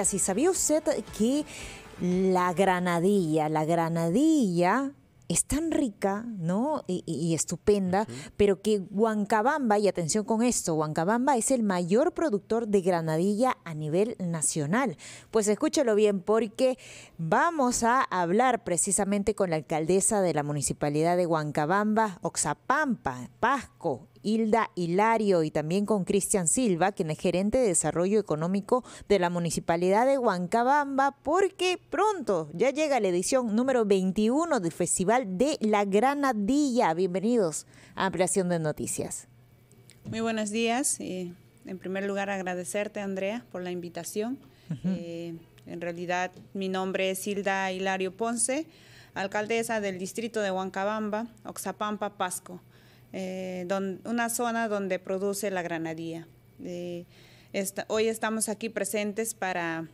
así sabía usted que la granadilla, la granadilla es tan rica, ¿no? Y, estupenda, pero que Huancabamba, y atención con esto, Huancabamba es el mayor productor de granadilla a nivel nacional. Pues escúchelo bien, porque vamos a hablar precisamente con la alcaldesa de la municipalidad de Huancabamba, Oxapampa, Pasco, Hilda Hilario y también con Cristian Silva, quien es gerente de desarrollo económico de la Municipalidad de Huancabamba, porque pronto ya llega la edición número 21 del Festival de la Granadilla. Bienvenidos a Ampliación de Noticias. Muy buenos días. Eh, en primer lugar, agradecerte, Andrea, por la invitación. Eh, en realidad, mi nombre es Hilda Hilario Ponce, alcaldesa del distrito de Huancabamba, Oxapampa, Pasco. Eh, don, una zona donde produce la granadilla. Eh, hoy estamos aquí presentes para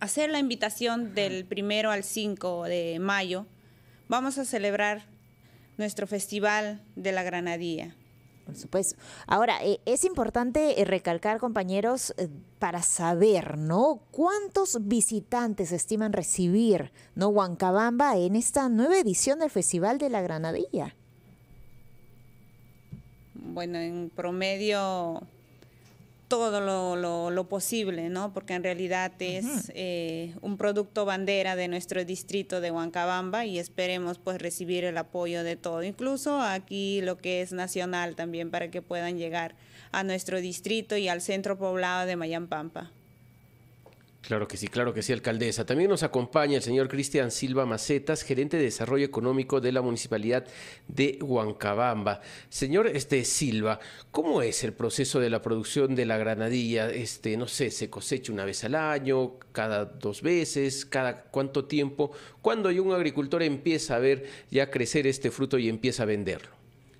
hacer la invitación del primero al 5 de mayo. Vamos a celebrar nuestro Festival de la Granadilla. Por supuesto. Ahora, eh, es importante recalcar, compañeros, para saber, ¿no? ¿Cuántos visitantes estiman recibir, ¿no? Huancabamba en esta nueva edición del Festival de la Granadilla bueno, en promedio todo lo, posible, ¿no? Porque en realidad es eh, un producto bandera de nuestro distrito de Huancabamba y esperemos pues recibir el apoyo de todo, incluso aquí lo que es nacional también para que puedan llegar a nuestro distrito y al centro poblado de Mayampampa. Claro que sí, claro que sí, alcaldesa. También nos acompaña el señor Cristian Silva Macetas, gerente de desarrollo económico de la municipalidad de Huancabamba. Señor este, Silva, ¿cómo es el proceso de la producción de la granadilla? Este, no sé, se cosecha una vez al año, cada dos veces, cada cuánto tiempo. ¿Cuándo hay un agricultor empieza a ver ya crecer este fruto y empieza a venderlo?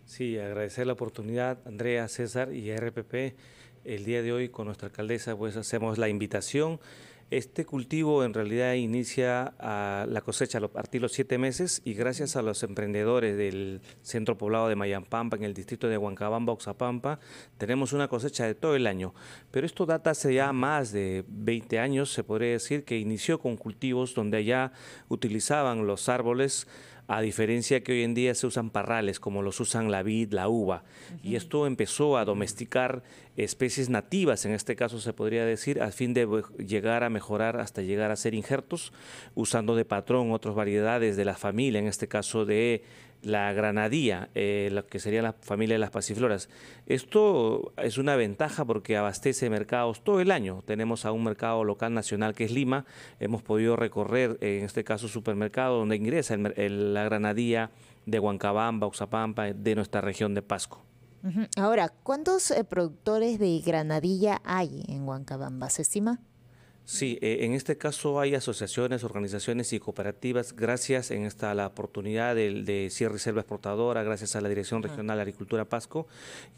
Sí, agradecer la oportunidad, Andrea, César y RPP. El día de hoy con nuestra alcaldesa pues hacemos la invitación este cultivo en realidad inicia la cosecha a partir de los siete meses y gracias a los emprendedores del centro poblado de Mayampampa, en el distrito de Huancabamba, Oxapampa, tenemos una cosecha de todo el año. Pero esto data hace ya más de 20 años, se podría decir que inició con cultivos donde allá utilizaban los árboles a diferencia que hoy en día se usan parrales, como los usan la vid, la uva. Y esto empezó a domesticar especies nativas, en este caso se podría decir, a fin de llegar a mejorar hasta llegar a ser injertos, usando de patrón otras variedades de la familia, en este caso de la granadilla, eh, lo que sería la familia de las pasifloras. Esto es una ventaja porque abastece mercados todo el año. Tenemos a un mercado local nacional que es Lima. Hemos podido recorrer, en este caso, supermercado donde ingresa la granadilla de Huancabamba, Oxapampa, de nuestra región de Pasco. Ahora, ¿cuántos eh, productores de granadilla hay en Huancabamba? ¿Se Sí, eh, en este caso hay asociaciones, organizaciones y cooperativas, gracias en esta la oportunidad de, de Cierre Exportadora, gracias a la Dirección Regional de Agricultura Pasco,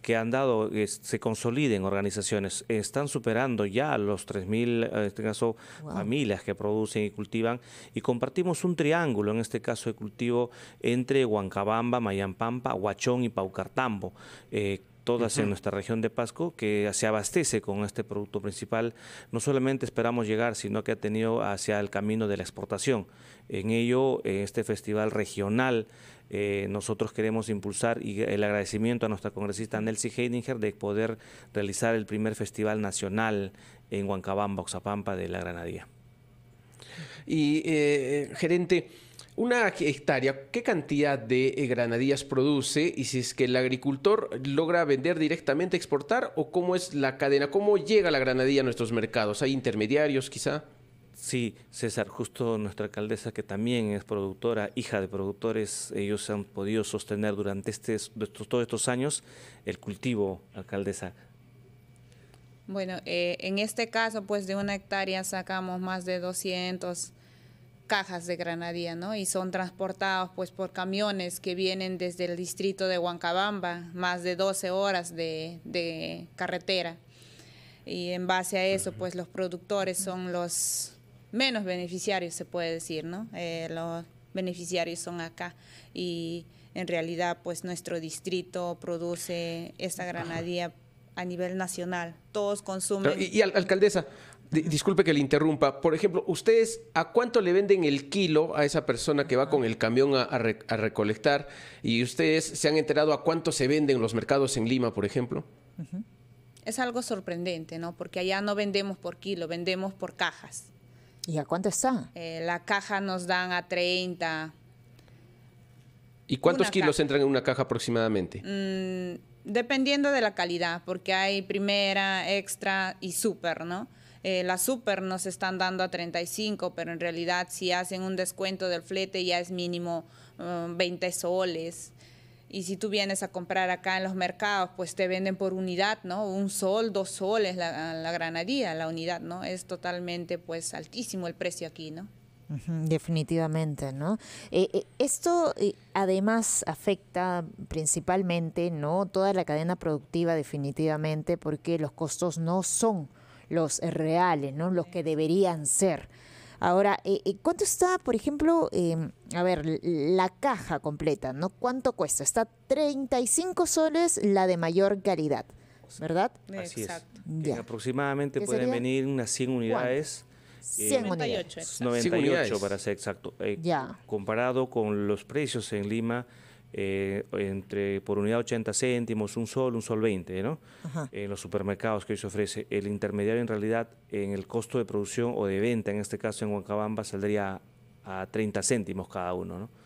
que han dado, se consoliden organizaciones, están superando ya los 3.000, eh, en este caso, familias que producen y cultivan, y compartimos un triángulo, en este caso de cultivo, entre Huancabamba, Mayampampa, Huachón y Paucartambo, eh, todas en nuestra región de Pasco, que se abastece con este producto principal. No solamente esperamos llegar, sino que ha tenido hacia el camino de la exportación. En ello, en este festival regional eh, nosotros queremos impulsar y el agradecimiento a nuestra congresista Nelsie Heidinger de poder realizar el primer festival nacional en Huancabamba, Oxapampa de la Granadía. Y, eh, gerente, una hectárea, ¿qué cantidad de eh, granadillas produce? Y si es que el agricultor logra vender directamente, exportar, o cómo es la cadena, cómo llega la granadilla a nuestros mercados, ¿hay intermediarios quizá? Sí, César, justo nuestra alcaldesa, que también es productora, hija de productores, ellos han podido sostener durante este, todos estos años el cultivo, alcaldesa. Bueno, eh, en este caso, pues de una hectárea sacamos más de 200 cajas de granadilla, ¿no? Y son transportados pues por camiones que vienen desde el distrito de Huancabamba, más de 12 horas de, carretera. Y en base a eso, pues los productores son los menos beneficiarios, se puede decir, ¿no? Eh, los beneficiarios son acá y en realidad pues nuestro distrito produce esta granadilla a nivel nacional, todos consumen. y, y alcaldesa, disculpe que le interrumpa. Por ejemplo, ¿ustedes a cuánto le venden el kilo a esa persona que va con el camión a, recolectar? ¿Y ustedes se han enterado a cuánto se venden los mercados en Lima, por ejemplo? Es algo sorprendente, ¿no? Porque allá no vendemos por kilo, vendemos por cajas. ¿Y a cuánto está? Eh, la caja nos dan a 30. ¿Y cuántos kilos entran en una caja aproximadamente? Mm, dependiendo de la calidad, porque hay primera, extra y super, ¿no? Eh, la super nos están dando a 35, pero en realidad si hacen un descuento del flete ya es mínimo 20 um, soles. Y si tú vienes a comprar acá en los mercados, pues te venden por unidad, ¿no? Un sol, dos soles la, granadilla, la unidad, ¿no? Es totalmente, pues, altísimo el precio aquí, ¿no? definitivamente, ¿no? Eh, eh, esto además afecta principalmente, ¿no? Toda la cadena productiva, definitivamente, porque los costos no son los reales, ¿no? los que deberían ser. Ahora, eh, eh, ¿cuánto está, por ejemplo, em, a ver, la caja completa, ¿no? ¿Cuánto cuesta? Está 35 soles la de mayor calidad, ¿verdad? Así es. Aproximadamente pueden venir unas 100 unidades. 98, eh, para ser exacto. ya. Comparado con los precios en Lima, eh, entre por unidad 80 céntimos, un sol, un sol 20, ¿no? En los supermercados que hoy se ofrece. El intermediario en realidad en el costo de producción o de venta, en este caso en Huancabamba, saldría a 30 céntimos cada uno, ¿no?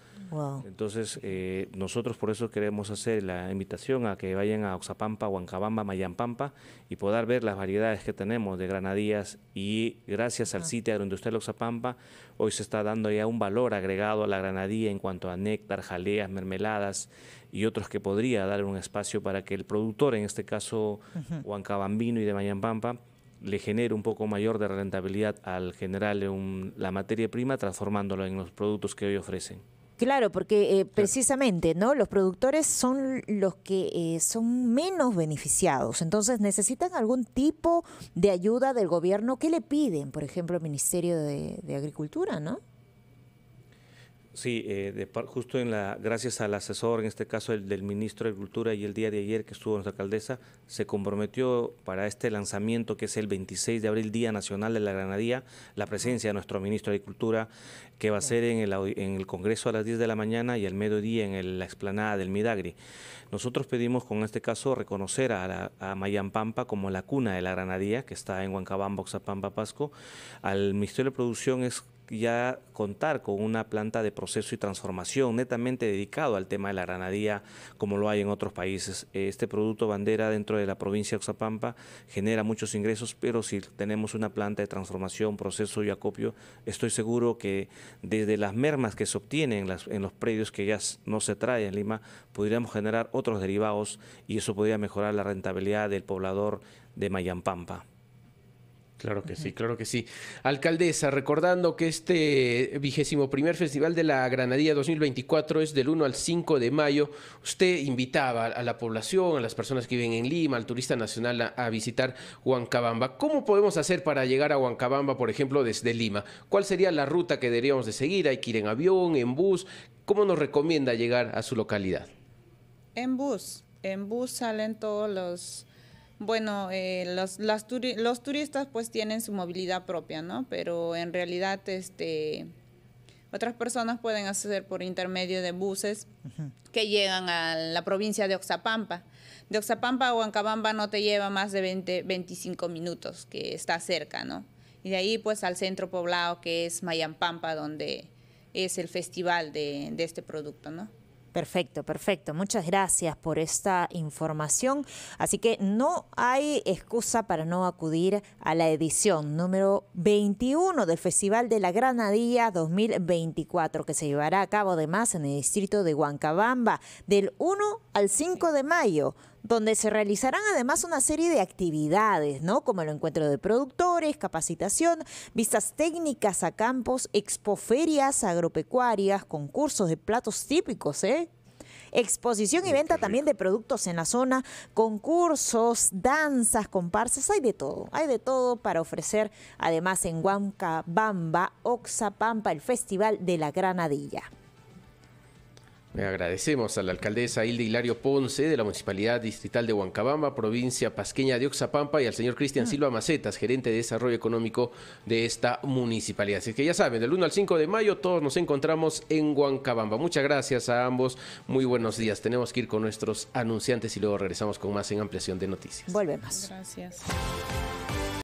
Entonces, eh, nosotros por eso queremos hacer la invitación a que vayan a Oxapampa, Huancabamba, Mayampampa y poder ver las variedades que tenemos de granadillas y gracias al ah. sitio agroindustrial Oxapampa, hoy se está dando ya un valor agregado a la granadilla en cuanto a néctar, jaleas, mermeladas y otros que podría dar un espacio para que el productor, en este caso Huancabambino y de Mayampampa, le genere un poco mayor de rentabilidad al general un, la materia prima transformándolo en los productos que hoy ofrecen. Claro, porque eh, precisamente, ¿no? Los productores son los que eh, son menos beneficiados. Entonces, ¿necesitan algún tipo de ayuda del gobierno? ¿Qué le piden, por ejemplo, al Ministerio de, de Agricultura, no? Sí, eh, justo en la, gracias al asesor, en este caso el del ministro de Agricultura y el día de ayer que estuvo nuestra alcaldesa, se comprometió para este lanzamiento que es el 26 de abril, Día Nacional de la Granadía, la presencia de nuestro ministro de Agricultura, que va a ser en el, en el Congreso a las 10 de la mañana y al mediodía en la explanada del Midagri. Nosotros pedimos con este caso reconocer a, la, Pampa como la cuna de la granadía, que está en Huancabamba, Oxapampa, Pasco. Al Ministerio de Producción es ya contar con una planta de proceso y transformación netamente dedicado al tema de la granadía, como lo hay en otros países. Este producto bandera dentro de la provincia de Oxapampa genera muchos ingresos, pero si tenemos una planta de transformación, proceso y acopio, estoy seguro que desde las mermas que se obtienen en los predios que ya no se trae en Lima, podríamos generar otros derivados y eso podría mejorar la rentabilidad del poblador de Mayampampa. Claro que sí, claro que sí. Alcaldesa, recordando que este vigésimo primer Festival de la Granadilla 2024 es del 1 al 5 de mayo. Usted invitaba a la población, a las personas que viven en Lima, al turista nacional a, visitar Huancabamba. ¿Cómo podemos hacer para llegar a Huancabamba, por ejemplo, desde Lima? ¿Cuál sería la ruta que deberíamos de seguir? ¿Hay que ir en avión, en bus? ¿Cómo nos recomienda llegar a su localidad? En bus. En bus salen todos los bueno, eh, los, los turistas pues tienen su movilidad propia, ¿no? Pero en realidad, este, otras personas pueden hacer por intermedio de buses que llegan a la provincia de Oxapampa. De Oxapampa a Huancabamba no te lleva más de 20, 25 minutos, que está cerca, ¿no? Y de ahí pues al centro poblado que es Mayampampa, donde es el festival de, de este producto, ¿no? Perfecto, perfecto. Muchas gracias por esta información. Así que no hay excusa para no acudir a la edición número 21 del Festival de la Granadilla 2024, que se llevará a cabo además en el distrito de Huancabamba del 1 al 5 de mayo donde se realizarán además una serie de actividades, ¿no? Como el encuentro de productores, capacitación, vistas técnicas a campos, expoferias agropecuarias, concursos de platos típicos, ¿eh? Exposición y venta también de productos en la zona, concursos, danzas, comparsas, hay de todo, hay de todo para ofrecer además en Huancabamba, Oxapampa, el Festival de la Granadilla. Eh, agradecemos a la alcaldesa Hilde Hilario Ponce de la Municipalidad Distrital de Huancabamba, provincia pasqueña de Oxapampa, y al señor Cristian ah. Silva Macetas, gerente de desarrollo económico de esta municipalidad. Así que ya saben, del 1 al 5 de mayo todos nos encontramos en Huancabamba. Muchas gracias a ambos, muy buenos días. Tenemos que ir con nuestros anunciantes y luego regresamos con más en ampliación de noticias. Volvemos. Gracias.